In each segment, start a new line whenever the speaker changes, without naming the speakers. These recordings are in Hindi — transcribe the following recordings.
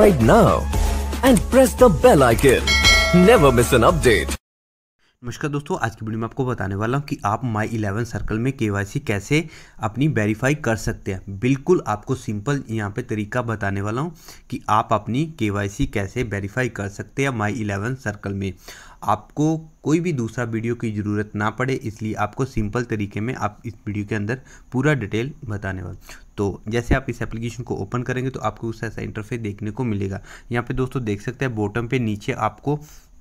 right now and press the bell icon. Never miss an update. नमस्कार दोस्तों आज की वीडियो में आपको बताने वाला हूँ कि आप माई इलेवन सर्कल में केवाईसी कैसे अपनी वेरीफाई कर सकते हैं बिल्कुल आपको सिंपल यहाँ पे तरीका बताने वाला हूँ कि आप अपनी केवाईसी कैसे वेरीफाई कर सकते हैं माई इलेवन सर्कल में आपको कोई भी दूसरा वीडियो की ज़रूरत ना पड़े इसलिए आपको सिंपल तरीके में आप इस वीडियो के अंदर पूरा डिटेल बताने वाला तो जैसे आप इस एप्लीकेशन को ओपन करेंगे तो आपको उस ऐसा इंटरफेस देखने को मिलेगा यहाँ पर दोस्तों देख सकते हैं बॉटम पर नीचे आपको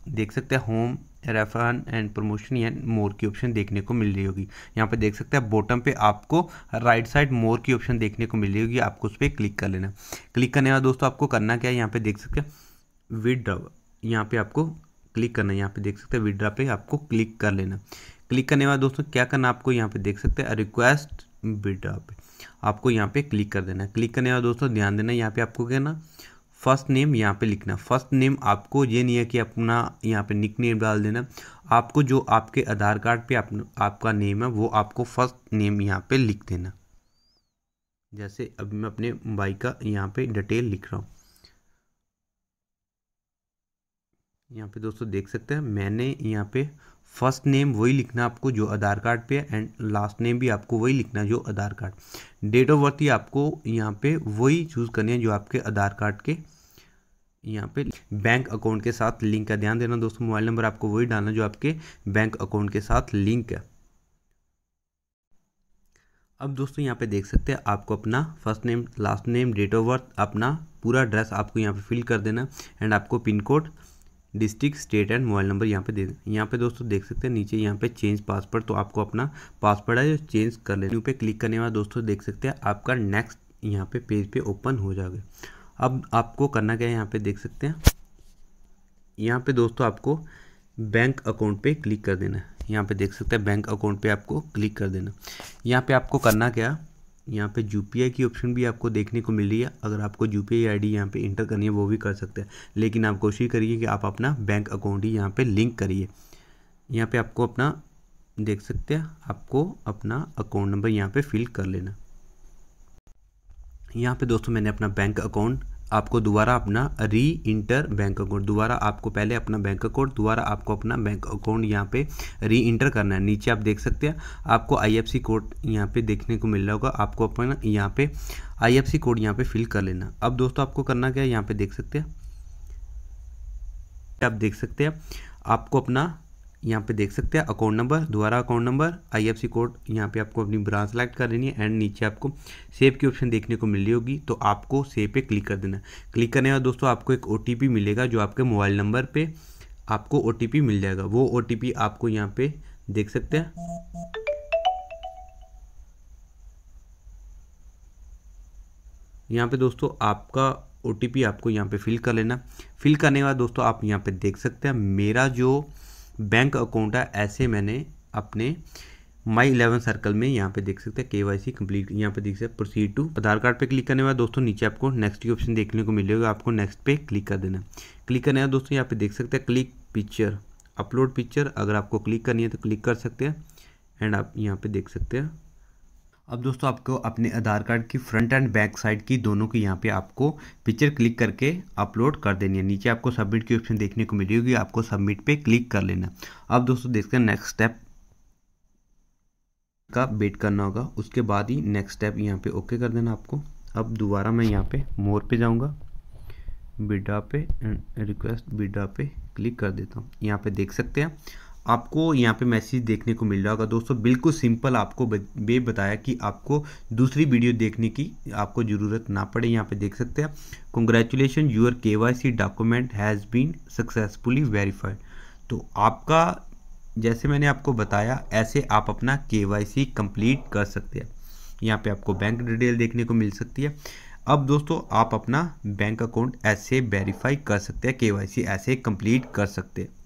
देख सकते हैं home refer and and promotion and more की ऑप्शन देखने को मिल रही होगी यहाँ पे देख सकते हैं बॉटम पे आपको राइट साइड मोर की ऑप्शन देखने को मिल रही होगी आपको उस पर क्लिक कर लेना क्लिक करने वाला दोस्तों आपको करना क्या है यहाँ पे देख सकते हैं ड्रॉ यहाँ पे आपको क्लिक करना है यहाँ पे देख सकते हैं विड्रा पे आपको क्लिक कर लेना क्लिक करने वाला दोस्तों क्या करना आपको यहाँ पे देख सकते हैं रिक्वेस्ट ड्रॉ पे आपको यहाँ पे क्लिक कर देना क्लिक करने वाला दोस्तों ध्यान देना यहाँ पे आपको क्या ना फर्स्ट नेम यहाँ पे लिखना फर्स्ट नेम आपको ये नहीं है कि अपना यहाँ पे निक नेम डाल देना आपको जो आपके आधार कार्ड पे आप, आपका नेम है वो आपको फर्स्ट नेम यहाँ पे लिख देना जैसे अभी मैं अपने बाइक का यहाँ पे डिटेल लिख रहा हूँ यहाँ पे दोस्तों देख सकते हैं मैंने यहाँ पे फर्स्ट नेम वही लिखना आपको जो आधार कार्ड पे एंड लास्ट नेम भी आपको वही लिखना है जो Aadhaar card date of birth ही आपको यहाँ पे वही चूज़ करनी है जो आपके आधार कार्ड के यहाँ पे बैंक अकाउंट के साथ लिंक का ध्यान देना दोस्तों मोबाइल नंबर आपको वही डालना जो आपके बैंक अकाउंट के साथ लिंक है अब दोस्तों यहाँ पे देख सकते हैं आपको अपना first name last name date of birth अपना पूरा एड्रेस आपको यहाँ पे फिल कर देना एंड आपको pin code district state and mobile number यहाँ पे दे यहाँ पे दोस्तों देख सकते हैं नीचे यहाँ पे चेंज पासवर्ड तो आपको अपना पासवर्ड है जो चेंज कर लेना पे क्लिक करने वाला दोस्तों देख सकते हैं आपका नेक्स्ट यहाँ पे पेज पे ओपन हो जाएगा अब आपको करना क्या है यहाँ पे देख सकते हैं यहाँ पे दोस्तों आपको बैंक अकाउंट पे क्लिक कर देना है यहाँ पे देख सकते हैं बैंक अकाउंट पे आपको क्लिक कर देना यहाँ पे आपको करना क्या यहाँ पे यू की ऑप्शन भी आपको देखने को मिल रही है अगर आपको U P I I D यहाँ पर इंटर करनी है वो भी कर सकते हैं लेकिन आप कोशिश करिए कि आप अपना बैंक अकाउंट ही यहाँ पर लिंक करिए यहाँ पर आपको अपना देख सकते हैं आपको अपना अकाउंट नंबर यहाँ पर फिल कर लेना यहाँ पे दोस्तों मैंने अपना बैंक अकाउंट आपको दोबारा अपना री इंटर बैंक अकाउंट दोबारा आपको पहले अपना बैंक अकाउंट दोबारा आपको अपना बैंक अकाउंट यहाँ पे री इंटर करना है नीचे आप देख सकते हैं आपको आईएफसी कोड यहाँ पे देखने को मिल रहा होगा आपको अपना यहाँ पे आईएफसी कोड यहाँ पे फिल कर लेना अब दोस्तों आपको करना क्या है यहाँ पे देख सकते हैं आप देख सकते हैं आपको अपना यहाँ पे देख सकते हैं अकाउंट नंबर दोबारा अकाउंट नंबर आईएफसी कोड यहाँ पे आपको अपनी ब्रांच सेलेक्ट कर देनी है एंड नीचे आपको सेव की ऑप्शन देखने को मिल रही होगी तो आपको सेव पे क्लिक कर देना है क्लिक करने के बाद दोस्तों आपको एक ओ मिलेगा जो आपके मोबाइल नंबर पर आपको ओ मिल जाएगा वो ओ आपको यहाँ पर देख सकते हैं यहाँ पे दोस्तों आपका ओ आपको यहाँ पे फिल कर लेना फिल करने के बाद दोस्तों आप यहाँ पे देख सकते हैं मेरा जो बैंक अकाउंट है ऐसे मैंने अपने माई इलेवन सर्कल में यहाँ पे देख सकते हैं के वाई सी कम्प्लीट यहाँ पे देख सकते हैं प्रोसीड टू आधार कार्ड पे क्लिक करने के बाद दोस्तों नीचे आपको नेक्स्ट की ऑप्शन देखने को मिलेगा आपको नेक्स्ट पे क्लिक कर देना क्लिक करने का दोस्तों यहाँ पे देख सकते हैं क्लिक पिक्चर अपलोड पिक्चर अगर आपको क्लिक करनी है तो क्लिक कर सकते हैं एंड आप यहाँ पे देख सकते हैं अब दोस्तों आपको अपने आधार कार्ड की फ्रंट एंड बैक साइड की दोनों की यहाँ पे आपको पिक्चर क्लिक करके अपलोड कर देनी है नीचे आपको सबमिट की ऑप्शन देखने को मिलेगी आपको सबमिट पे क्लिक कर लेना अब दोस्तों देखते हैं नेक्स्ट स्टेप का वेट करना होगा उसके बाद ही नेक्स्ट स्टेप यहाँ पे ओके कर देना आपको अब दोबारा मैं यहाँ पे मोर पे जाऊँगा बिडा पे रिक्वेस्ट बिडा पे क्लिक कर देता हूँ यहाँ पे देख सकते हैं आपको यहाँ पे मैसेज देखने को मिल रहा होगा दोस्तों बिल्कुल सिंपल आपको बे बताया कि आपको दूसरी वीडियो देखने की आपको ज़रूरत ना पड़े यहाँ पे देख सकते हैं congratulation your K Y C document has been successfully verified तो आपका जैसे मैंने आपको बताया ऐसे आप अपना के वाई सी कंप्लीट कर सकते हैं यहाँ पे आपको बैंक डिटेल देखने को मिल सकती है अब दोस्तों आप अपना बैंक अकाउंट ऐसे वेरीफाई कर सकते हैं के वाई सी ऐसे कंप्लीट कर सकते हैं